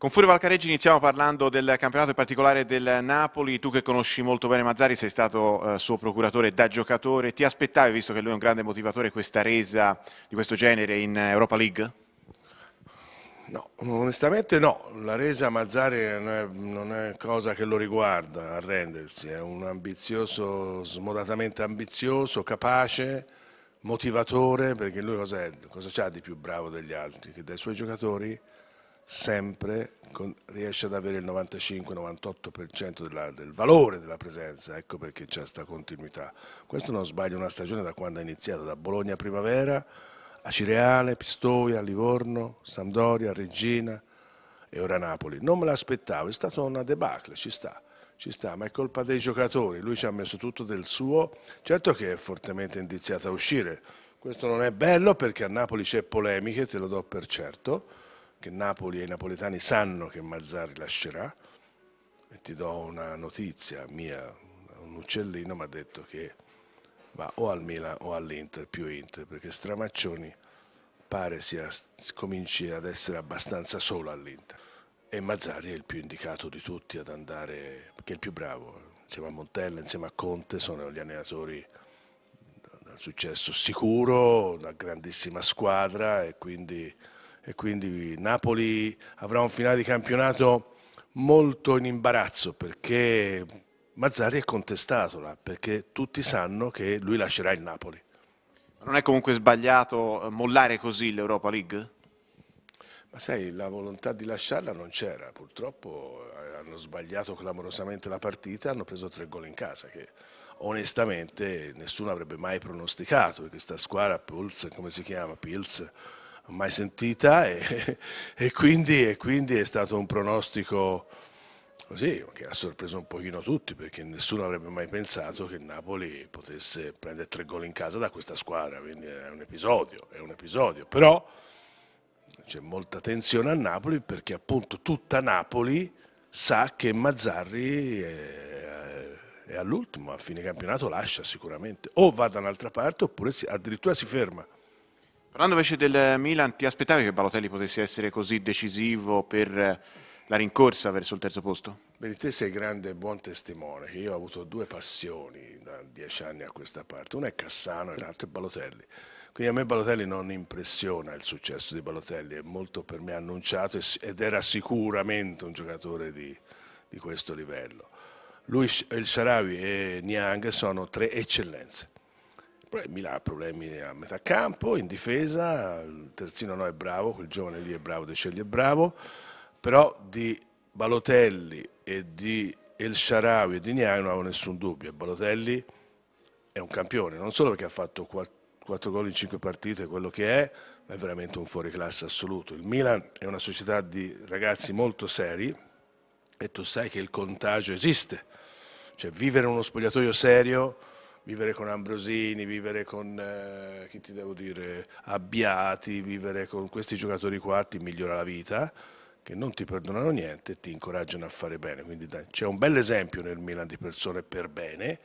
Con Furio Valcareggi iniziamo parlando del campionato in particolare del Napoli, tu che conosci molto bene Mazzari, sei stato eh, suo procuratore da giocatore, ti aspettavi, visto che lui è un grande motivatore, questa resa di questo genere in Europa League? No, onestamente no, la resa a Mazzari non è, non è cosa che lo riguarda, arrendersi, è un ambizioso, smodatamente ambizioso, capace, motivatore, perché lui cos'è, cosa c'ha di più bravo degli altri? Che dai suoi giocatori sempre con, riesce ad avere il 95-98% della, del valore della presenza, ecco perché c'è questa continuità. Questo non sbaglio una stagione da quando è iniziata, da Bologna a Primavera a Cireale, Pistoia, Livorno, Sampdoria, Regina e ora Napoli. Non me l'aspettavo, è stata una debacle, ci sta ci sta, ma è colpa dei giocatori, lui ci ha messo tutto del suo, certo che è fortemente indiziato a uscire, questo non è bello perché a Napoli c'è polemiche, te lo do per certo, che Napoli e i napoletani sanno che Mazzari lascerà e ti do una notizia mia, un uccellino mi ha detto che va o al Milan o all'Inter, più Inter, perché Stramaccioni pare sia, cominci ad essere abbastanza solo all'Inter e Mazzari è il più indicato di tutti ad andare, perché è il più bravo, insieme a Montella, insieme a Conte, sono gli allenatori dal successo sicuro, una grandissima squadra e quindi e quindi Napoli avrà un finale di campionato molto in imbarazzo perché Mazzari è contestato là, perché tutti eh. sanno che lui lascerà il Napoli. Non è comunque sbagliato eh, mollare così l'Europa League? Ma sai, la volontà di lasciarla non c'era, purtroppo eh, hanno sbagliato clamorosamente la partita, hanno preso tre gol in casa che onestamente nessuno avrebbe mai pronosticato, questa squadra Pils, come si chiama, Pils, mai sentita e, e, quindi, e quindi è stato un pronostico così, che ha sorpreso un pochino tutti perché nessuno avrebbe mai pensato che Napoli potesse prendere tre gol in casa da questa squadra, quindi è un episodio, è un episodio, però c'è molta tensione a Napoli perché appunto tutta Napoli sa che Mazzarri è, è all'ultimo, a fine campionato lascia sicuramente, o va da un'altra parte oppure si, addirittura si ferma. Parlando invece del Milan, ti aspettavi che Balotelli potesse essere così decisivo per eh, la rincorsa verso il terzo posto? Vedi, te sei grande e buon testimone, che io ho avuto due passioni da dieci anni a questa parte, una è Cassano e l'altra è Balotelli. Quindi a me Balotelli non impressiona il successo di Balotelli, è molto per me annunciato ed era sicuramente un giocatore di, di questo livello. Lui, il Sharawi e Niang sono tre eccellenze il Milan ha problemi a metà campo, in difesa, il terzino no è bravo, quel giovane lì è bravo, De Scegli è bravo, però di Balotelli e di El Sharawi e di Niai non avevo nessun dubbio, Balotelli è un campione, non solo perché ha fatto 4, 4 gol in 5 partite, quello che è, ma è veramente un fuoriclasse assoluto. Il Milan è una società di ragazzi molto seri e tu sai che il contagio esiste, cioè vivere uno spogliatoio serio vivere con Ambrosini, vivere con, eh, chi ti devo dire, Abbiati, vivere con questi giocatori qua ti migliora la vita, che non ti perdonano niente e ti incoraggiano a fare bene. Quindi c'è un bel esempio nel Milan di persone per bene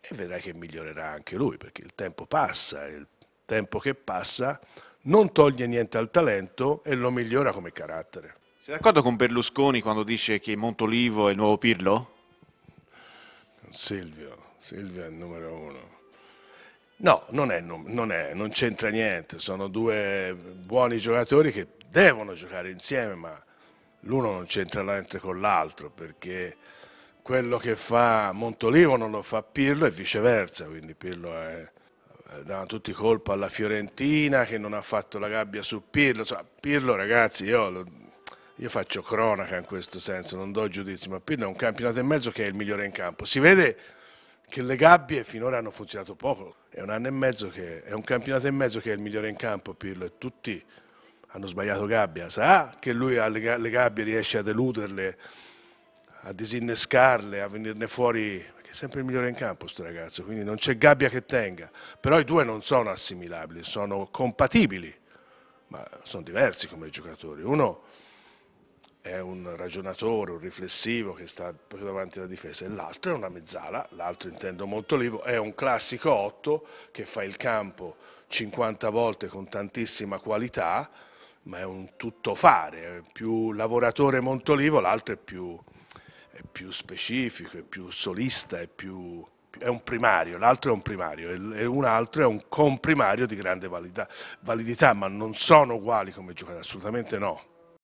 e vedrai che migliorerà anche lui, perché il tempo passa, il tempo che passa non toglie niente al talento e lo migliora come carattere. Sei d'accordo con Berlusconi quando dice che Montolivo è il nuovo Pirlo? Silvio, Silvia è il numero uno. No, non, è, non, è, non c'entra niente, sono due buoni giocatori che devono giocare insieme, ma l'uno non c'entra niente con l'altro, perché quello che fa Montolivo non lo fa Pirlo e viceversa, quindi Pirlo è, eh, davano tutti colpa alla Fiorentina che non ha fatto la gabbia su Pirlo. So, Pirlo, ragazzi, io, io, faccio cronaca in questo senso, non do giudizio, ma Pirlo è un campionato e mezzo che è il migliore in campo. Si vede che le gabbie finora hanno funzionato poco. È un anno e mezzo che è un campionato e mezzo che è il migliore in campo, Pirlo, e tutti hanno sbagliato gabbia. Sa che lui ha le gabbie riesce a deluderle, a disinnescarle, a venirne fuori, perché è sempre il migliore in campo questo ragazzo, quindi non c'è gabbia che tenga. Però i due non sono assimilabili, sono compatibili, ma sono diversi come giocatori. Uno è un ragionatore, un riflessivo che sta proprio davanti alla difesa e l'altro è una mezzala, l'altro intendo Montolivo, è un classico 8 che fa il campo 50 volte con tantissima qualità, ma è un tuttofare, è più lavoratore Montolivo, l'altro è più, è più, specifico, è più solista, è, più, è un primario, l'altro è un primario e un altro è un comprimario di grande validità, validità, ma non sono uguali come giocare, assolutamente no.